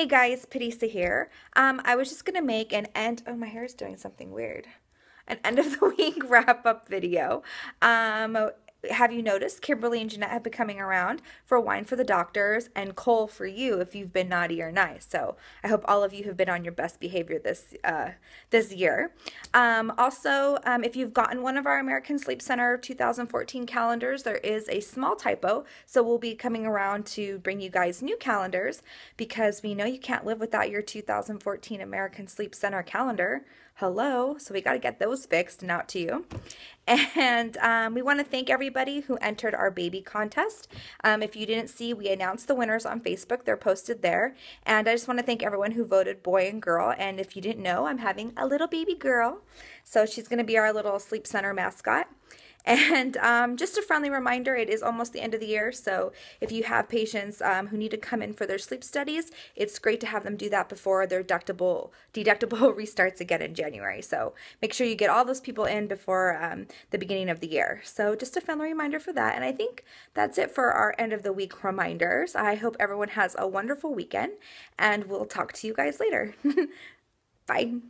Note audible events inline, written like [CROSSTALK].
Hey guys, Pitisa here. Um, I was just gonna make an end, oh my hair is doing something weird, an end of the [LAUGHS] week wrap up video. Um, have you noticed Kimberly and Jeanette have been coming around for Wine for the Doctors and coal for you if you've been naughty or nice. So I hope all of you have been on your best behavior this uh, this year. Um, also, um, if you've gotten one of our American Sleep Center 2014 calendars, there is a small typo. So we'll be coming around to bring you guys new calendars because we know you can't live without your 2014 American Sleep Center calendar hello so we got to get those fixed and out to you and um, we want to thank everybody who entered our baby contest. Um, if you didn't see, we announced the winners on Facebook. They're posted there. And I just want to thank everyone who voted boy and girl. And if you didn't know, I'm having a little baby girl. So she's going to be our little sleep center mascot. And um, just a friendly reminder, it is almost the end of the year, so if you have patients um, who need to come in for their sleep studies, it's great to have them do that before their deductible, deductible [LAUGHS] restarts again in January. So make sure you get all those people in before um, the beginning of the year. So just a friendly reminder for that. And I think that's it for our end of the week reminders. I hope everyone has a wonderful weekend, and we'll talk to you guys later. [LAUGHS] Bye.